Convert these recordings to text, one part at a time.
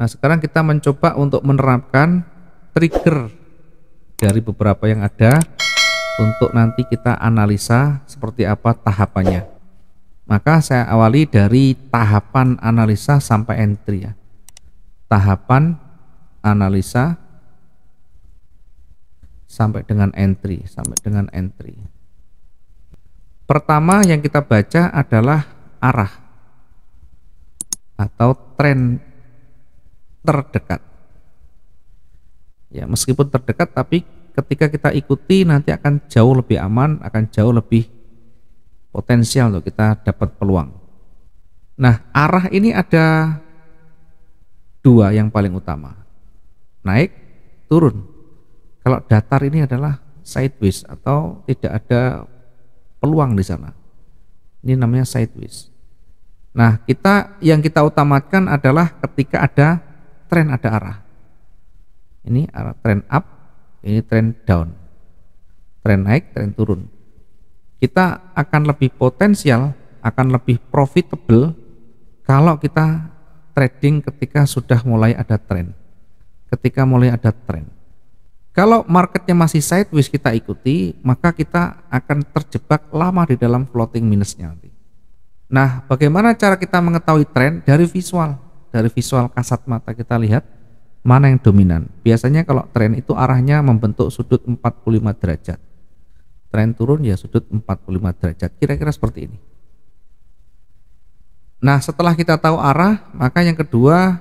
Nah, sekarang kita mencoba untuk menerapkan trigger dari beberapa yang ada untuk nanti kita analisa seperti apa tahapannya. Maka saya awali dari tahapan analisa sampai entry ya. Tahapan analisa sampai dengan entry, sampai dengan entry. Pertama yang kita baca adalah arah atau trend terdekat. Ya, meskipun terdekat tapi ketika kita ikuti nanti akan jauh lebih aman, akan jauh lebih potensial untuk kita dapat peluang. Nah, arah ini ada dua yang paling utama. Naik, turun. Kalau datar ini adalah sideways atau tidak ada peluang di sana. Ini namanya sideways. Nah, kita yang kita utamakan adalah ketika ada tren ada arah. Ini arah tren up, ini tren down. Tren naik, tren turun. Kita akan lebih potensial, akan lebih profitable kalau kita trading ketika sudah mulai ada tren. Ketika mulai ada tren. Kalau marketnya masih sideways kita ikuti, maka kita akan terjebak lama di dalam floating minusnya nanti. Nah, bagaimana cara kita mengetahui tren dari visual? dari visual kasat mata kita lihat mana yang dominan. Biasanya kalau tren itu arahnya membentuk sudut 45 derajat. Tren turun ya sudut 45 derajat. Kira-kira seperti ini. Nah, setelah kita tahu arah, maka yang kedua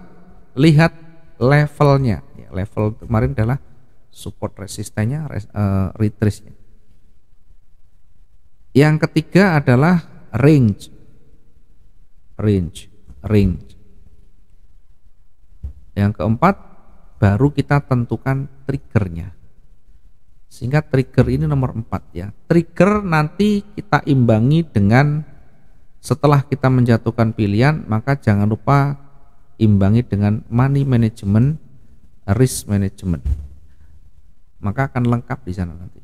lihat levelnya. Ya, level kemarin adalah support resistennya, retrace-nya. E, yang ketiga adalah range. Range, range. Yang keempat, baru kita tentukan triggernya. Sehingga trigger ini nomor empat ya. Trigger nanti kita imbangi dengan setelah kita menjatuhkan pilihan, maka jangan lupa imbangi dengan money management, risk management. Maka akan lengkap di sana nanti.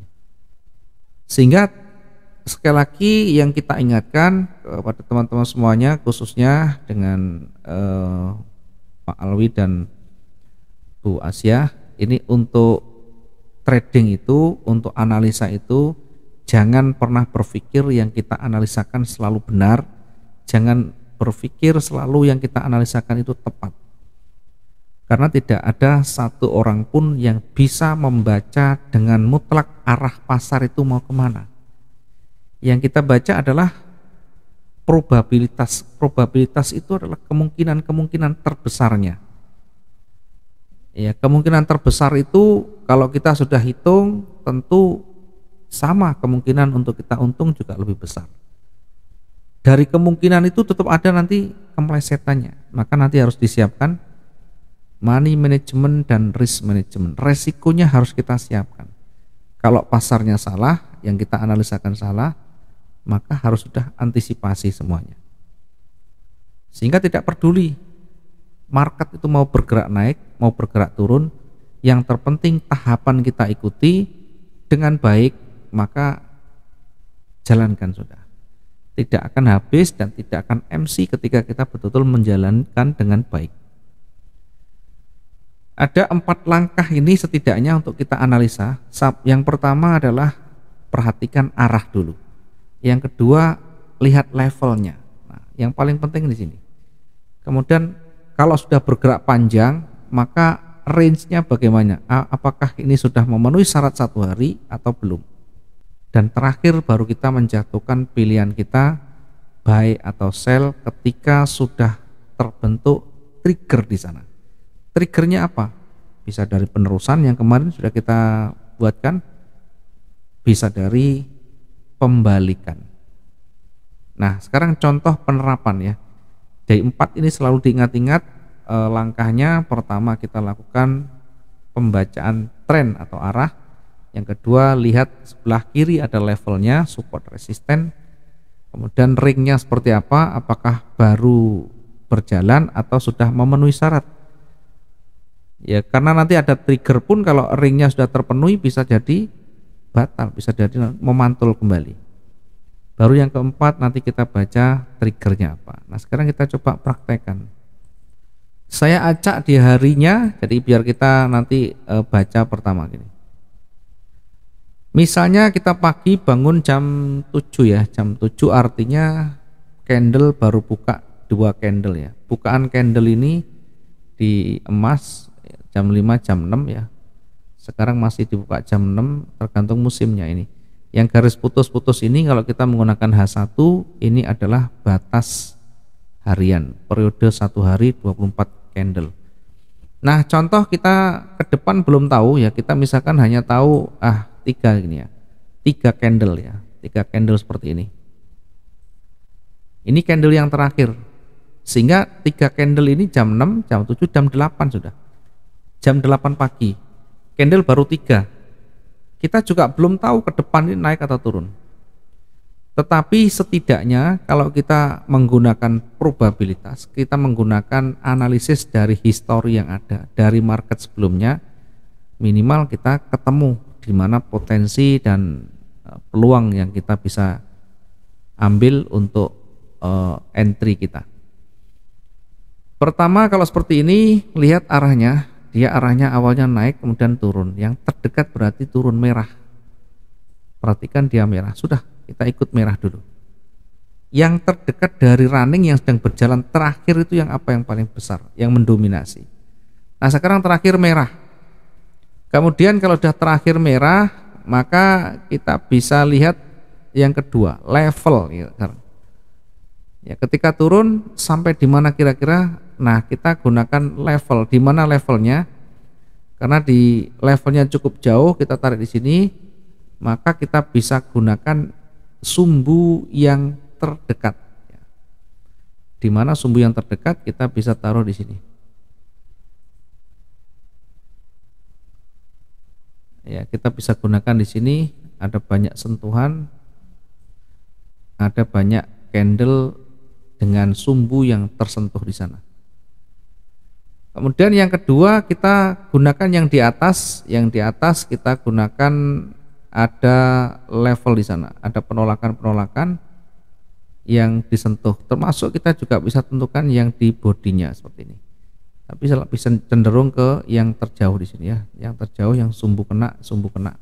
Sehingga sekali lagi yang kita ingatkan kepada teman-teman semuanya khususnya dengan eh, Pak Alwi dan Bu Asia ini untuk trading itu untuk analisa itu jangan pernah berpikir yang kita analisakan selalu benar jangan berpikir selalu yang kita analisakan itu tepat karena tidak ada satu orang pun yang bisa membaca dengan mutlak arah pasar itu mau kemana yang kita baca adalah probabilitas probabilitas itu adalah kemungkinan-kemungkinan terbesarnya ya kemungkinan terbesar itu kalau kita sudah hitung tentu sama kemungkinan untuk kita untung juga lebih besar dari kemungkinan itu tetap ada nanti kemelesetannya maka nanti harus disiapkan money management dan risk management resikonya harus kita siapkan kalau pasarnya salah yang kita analisakan salah maka harus sudah antisipasi semuanya. Sehingga tidak peduli market itu mau bergerak naik, mau bergerak turun, yang terpenting tahapan kita ikuti dengan baik, maka jalankan sudah. Tidak akan habis dan tidak akan MC ketika kita betul-betul menjalankan dengan baik. Ada empat langkah ini setidaknya untuk kita analisa. Yang pertama adalah perhatikan arah dulu yang kedua lihat levelnya nah, yang paling penting di sini kemudian kalau sudah bergerak panjang maka range-nya bagaimana apakah ini sudah memenuhi syarat satu hari atau belum dan terakhir baru kita menjatuhkan pilihan kita buy atau sell ketika sudah terbentuk trigger di sana triggernya apa bisa dari penerusan yang kemarin sudah kita buatkan bisa dari pembalikan Nah, sekarang contoh penerapan ya. dari 4 ini selalu diingat-ingat eh, langkahnya pertama kita lakukan pembacaan tren atau arah. Yang kedua, lihat sebelah kiri ada levelnya support resisten. Kemudian ringnya seperti apa? Apakah baru berjalan atau sudah memenuhi syarat? Ya, karena nanti ada trigger pun kalau ringnya sudah terpenuhi bisa jadi batal, bisa jadi memantul kembali. Baru yang keempat nanti kita baca triggernya apa. Nah sekarang kita coba praktekkan. Saya acak di harinya, jadi biar kita nanti e, baca pertama gini. Misalnya kita pagi bangun jam 7 ya, jam 7 artinya candle baru buka dua candle ya. Bukaan candle ini di emas jam 5 jam 6 ya. Sekarang masih dibuka jam 6 tergantung musimnya ini yang garis putus-putus ini kalau kita menggunakan H1 ini adalah batas harian periode satu hari 24 candle nah contoh kita ke depan belum tahu ya kita misalkan hanya tahu ah tiga ini ya tiga candle ya tiga candle seperti ini ini candle yang terakhir sehingga tiga candle ini jam 6, jam 7, jam 8 sudah jam 8 pagi candle baru tiga kita juga belum tahu ke depan ini naik atau turun. Tetapi setidaknya kalau kita menggunakan probabilitas, kita menggunakan analisis dari histori yang ada, dari market sebelumnya, minimal kita ketemu di mana potensi dan e, peluang yang kita bisa ambil untuk e, entry kita. Pertama kalau seperti ini lihat arahnya dia arahnya awalnya naik kemudian turun yang terdekat berarti turun merah perhatikan dia merah sudah kita ikut merah dulu yang terdekat dari running yang sedang berjalan terakhir itu yang apa yang paling besar yang mendominasi nah sekarang terakhir merah kemudian kalau sudah terakhir merah maka kita bisa lihat yang kedua level ya, ya ketika turun sampai di mana kira-kira Nah, kita gunakan level. Di mana levelnya? Karena di levelnya cukup jauh, kita tarik di sini, maka kita bisa gunakan sumbu yang terdekat. Di mana sumbu yang terdekat kita bisa taruh di sini. Ya, kita bisa gunakan di sini ada banyak sentuhan, ada banyak candle dengan sumbu yang tersentuh di sana. Kemudian yang kedua kita gunakan yang di atas, yang di atas kita gunakan ada level di sana, ada penolakan-penolakan yang disentuh. Termasuk kita juga bisa tentukan yang di bodinya seperti ini. Tapi bisa cenderung ke yang terjauh di sini ya, yang terjauh yang sumbu kena, sumbu kena.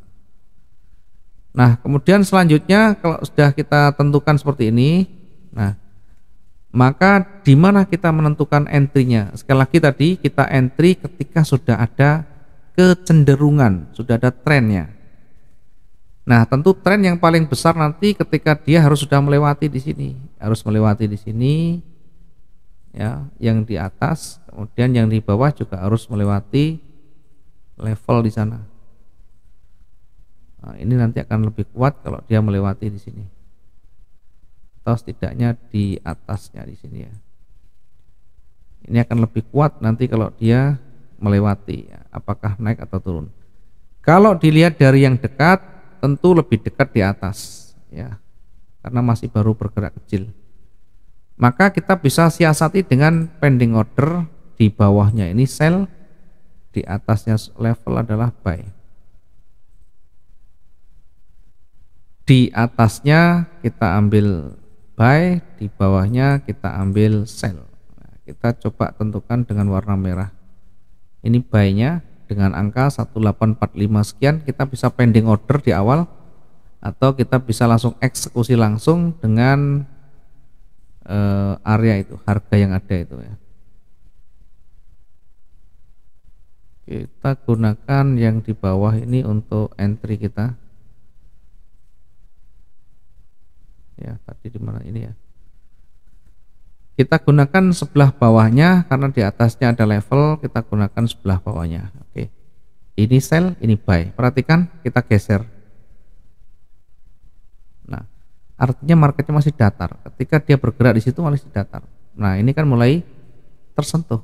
Nah, kemudian selanjutnya kalau sudah kita tentukan seperti ini, nah maka di mana kita menentukan entry-nya? Sekali lagi tadi kita entry ketika sudah ada kecenderungan, sudah ada trennya. Nah, tentu tren yang paling besar nanti ketika dia harus sudah melewati di sini, harus melewati di sini ya, yang di atas, kemudian yang di bawah juga harus melewati level di sana. Nah, ini nanti akan lebih kuat kalau dia melewati di sini atau setidaknya di atasnya di sini ya ini akan lebih kuat nanti kalau dia melewati ya. apakah naik atau turun kalau dilihat dari yang dekat tentu lebih dekat di atas ya karena masih baru bergerak kecil maka kita bisa siasati dengan pending order di bawahnya ini sell di atasnya level adalah buy di atasnya kita ambil by di bawahnya kita ambil sel nah, kita coba tentukan dengan warna merah ini by nya dengan angka 1845 sekian kita bisa pending order di awal atau kita bisa langsung eksekusi langsung dengan eh, area itu harga yang ada itu ya kita gunakan yang di bawah ini untuk entry kita ya tadi di mana ini ya kita gunakan sebelah bawahnya karena di atasnya ada level kita gunakan sebelah bawahnya oke ini sell ini buy perhatikan kita geser nah artinya marketnya masih datar ketika dia bergerak di situ masih datar nah ini kan mulai tersentuh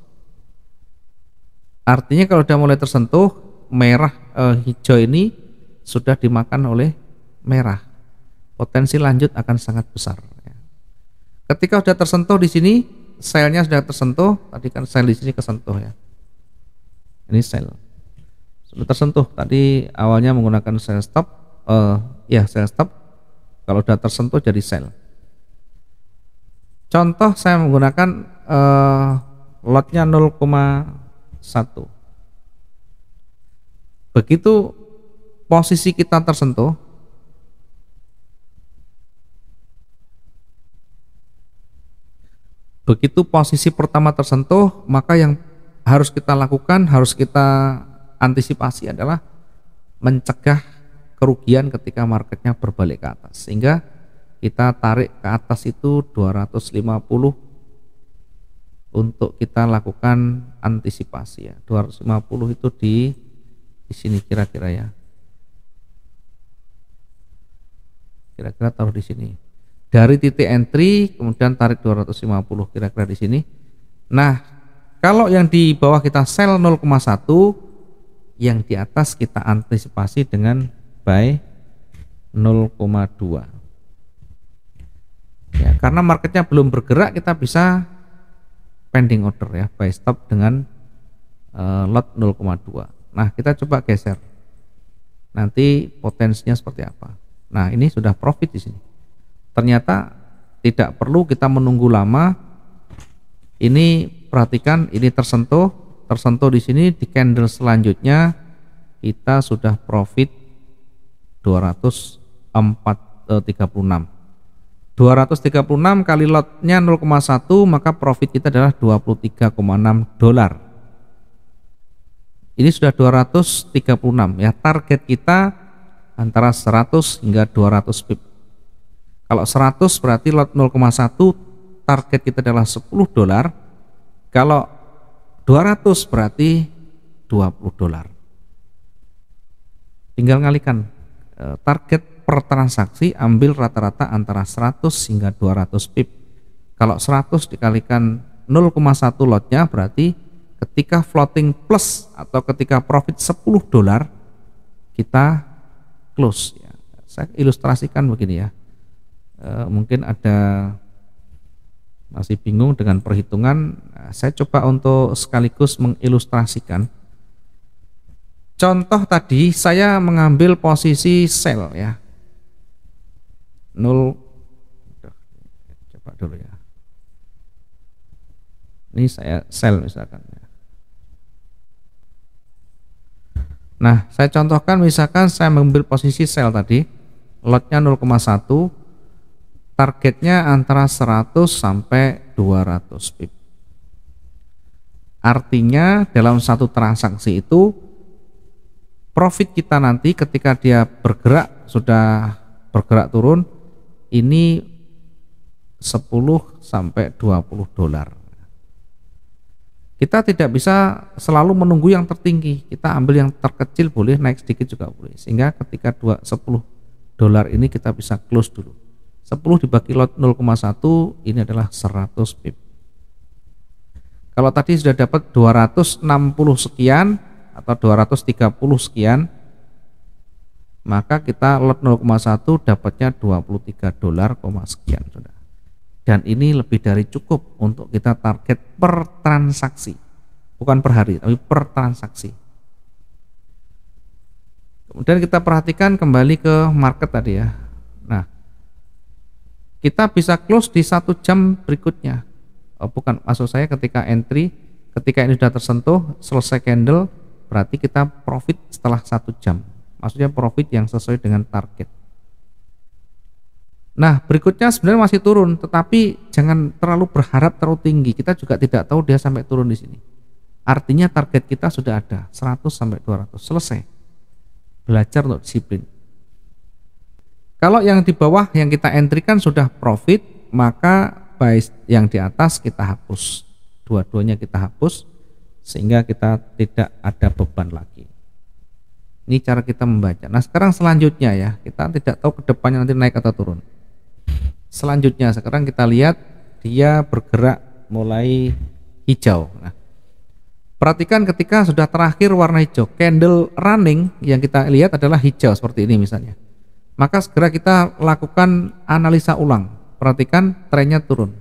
artinya kalau dia mulai tersentuh merah eh, hijau ini sudah dimakan oleh merah potensi lanjut akan sangat besar. Ya. Ketika sudah tersentuh di sini, selnya sudah tersentuh, tadi kan sel di sini kesentuh ya. Ini sel. Sudah tersentuh. Tadi awalnya menggunakan sel stop, uh, ya sel stop. Kalau sudah tersentuh jadi sel. Contoh saya menggunakan uh, lotnya 0,1. Begitu posisi kita tersentuh, Begitu posisi pertama tersentuh, maka yang harus kita lakukan, harus kita antisipasi adalah mencegah kerugian ketika marketnya berbalik ke atas. Sehingga kita tarik ke atas itu 250 untuk kita lakukan antisipasi ya. 250 itu di di sini kira-kira ya. Kira-kira taruh di sini dari titik entry kemudian tarik 250 kira-kira di sini. Nah, kalau yang di bawah kita sell 0,1 yang di atas kita antisipasi dengan buy 0,2. Ya, karena marketnya belum bergerak kita bisa pending order ya, buy stop dengan eh, lot 0,2. Nah, kita coba geser. Nanti potensinya seperti apa. Nah, ini sudah profit di sini ternyata tidak perlu kita menunggu lama ini perhatikan ini tersentuh tersentuh di sini di candle selanjutnya kita sudah profit 204 236 eh, kali lotnya 0,1 maka profit kita adalah 23,6 dolar ini sudah 236 ya target kita antara 100 hingga 200 pip. Kalau 100 berarti lot 0,1 target kita adalah 10 dolar. Kalau 200 berarti 20 dolar. Tinggal ngalikan e, target per transaksi ambil rata-rata antara 100 hingga 200 pip. Kalau 100 dikalikan 0,1 lotnya berarti ketika floating plus atau ketika profit 10 dolar kita close ya. Saya ilustrasikan begini ya. Eh, mungkin ada masih bingung dengan perhitungan, nah, saya coba untuk sekaligus mengilustrasikan. Contoh tadi saya mengambil posisi sel ya. 0 coba dulu ya. Ini saya sel misalkan ya. Nah, saya contohkan misalkan saya mengambil posisi sel tadi, lotnya satu targetnya antara 100 sampai 200 pip. Artinya dalam satu transaksi itu profit kita nanti ketika dia bergerak sudah bergerak turun ini 10 sampai 20 dolar. Kita tidak bisa selalu menunggu yang tertinggi. Kita ambil yang terkecil boleh naik sedikit juga boleh. Sehingga ketika 2, 10 dolar ini kita bisa close dulu. 10 dibagi lot 0,1 ini adalah 100 pip kalau tadi sudah dapat 260 sekian atau 230 sekian maka kita lot 0,1 dapatnya 23 dolar, koma sekian sudah. Dan ini lebih dari cukup untuk kita target per transaksi. Bukan per hari, tapi per transaksi. Kemudian kita perhatikan kembali ke market tadi ya. Nah, kita bisa close di satu jam berikutnya oh, bukan maksud saya ketika entry ketika ini sudah tersentuh selesai candle berarti kita profit setelah satu jam maksudnya profit yang sesuai dengan target nah berikutnya sebenarnya masih turun tetapi jangan terlalu berharap terlalu tinggi kita juga tidak tahu dia sampai turun di sini artinya target kita sudah ada 100 sampai 200 selesai belajar untuk disiplin kalau yang di bawah yang kita entry kan sudah profit, maka buy yang di atas kita hapus. Dua-duanya kita hapus sehingga kita tidak ada beban lagi. Ini cara kita membaca. Nah, sekarang selanjutnya ya, kita tidak tahu ke depannya nanti naik atau turun. Selanjutnya sekarang kita lihat dia bergerak mulai hijau. Nah, Perhatikan ketika sudah terakhir warna hijau, candle running yang kita lihat adalah hijau seperti ini misalnya maka segera kita lakukan analisa ulang. Perhatikan trennya turun.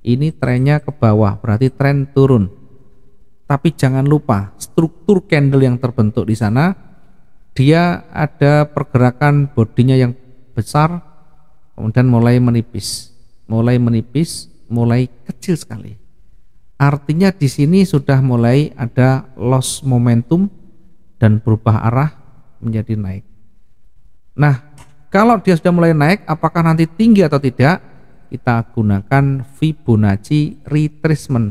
Ini trennya ke bawah, berarti tren turun. Tapi jangan lupa struktur candle yang terbentuk di sana, dia ada pergerakan bodinya yang besar, kemudian mulai menipis, mulai menipis, mulai kecil sekali. Artinya di sini sudah mulai ada loss momentum dan berubah arah menjadi naik Nah, kalau dia sudah mulai naik, apakah nanti tinggi atau tidak? Kita gunakan Fibonacci retracement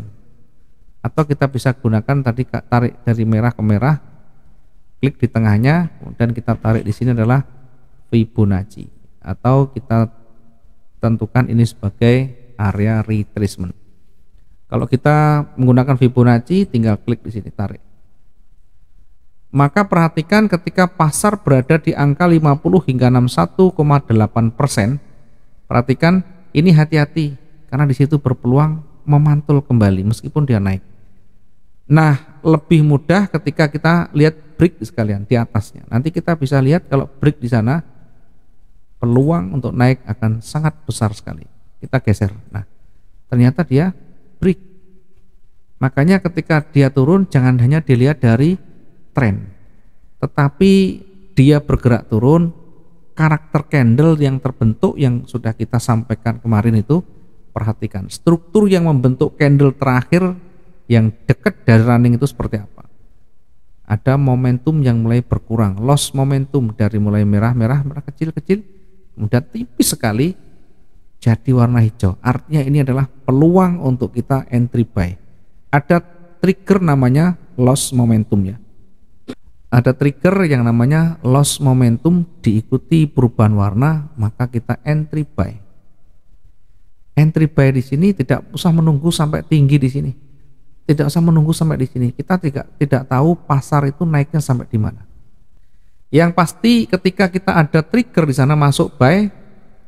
atau kita bisa gunakan tadi tarik dari merah ke merah, klik di tengahnya, kemudian kita tarik di sini adalah Fibonacci atau kita tentukan ini sebagai area retracement. Kalau kita menggunakan Fibonacci, tinggal klik di sini tarik maka perhatikan ketika pasar berada di angka 50 hingga 61,8 persen, perhatikan ini hati-hati karena di situ berpeluang memantul kembali meskipun dia naik. Nah, lebih mudah ketika kita lihat break sekalian di atasnya. Nanti kita bisa lihat kalau break di sana peluang untuk naik akan sangat besar sekali. Kita geser. Nah, ternyata dia break. Makanya ketika dia turun jangan hanya dilihat dari tren. Tetapi dia bergerak turun, karakter candle yang terbentuk yang sudah kita sampaikan kemarin itu perhatikan struktur yang membentuk candle terakhir yang dekat dari running itu seperti apa. Ada momentum yang mulai berkurang, loss momentum dari mulai merah-merah, merah kecil-kecil, kemudian tipis sekali jadi warna hijau. Artinya ini adalah peluang untuk kita entry buy. Ada trigger namanya loss momentum ya ada trigger yang namanya loss momentum diikuti perubahan warna maka kita entry buy entry buy di sini tidak usah menunggu sampai tinggi di sini tidak usah menunggu sampai di sini kita tidak tidak tahu pasar itu naiknya sampai di mana yang pasti ketika kita ada trigger di sana masuk buy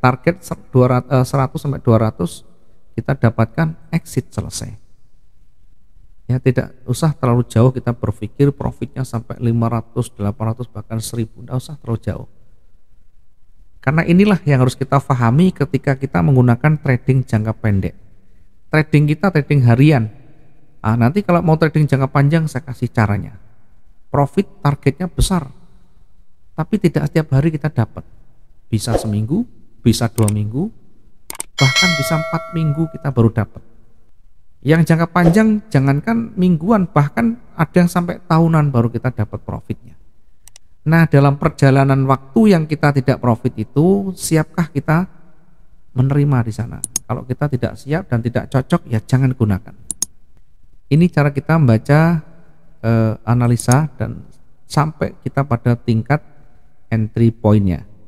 target 100 eh, sampai 200 kita dapatkan exit selesai ya tidak usah terlalu jauh kita berpikir profitnya sampai 500, 800 bahkan 1000 tidak usah terlalu jauh karena inilah yang harus kita pahami ketika kita menggunakan trading jangka pendek trading kita trading harian ah, nanti kalau mau trading jangka panjang saya kasih caranya profit targetnya besar tapi tidak setiap hari kita dapat bisa seminggu bisa dua minggu bahkan bisa empat minggu kita baru dapat yang jangka panjang jangankan mingguan bahkan ada yang sampai tahunan baru kita dapat profitnya. Nah, dalam perjalanan waktu yang kita tidak profit itu, siapkah kita menerima di sana? Kalau kita tidak siap dan tidak cocok, ya jangan gunakan. Ini cara kita membaca eh, analisa dan sampai kita pada tingkat entry pointnya.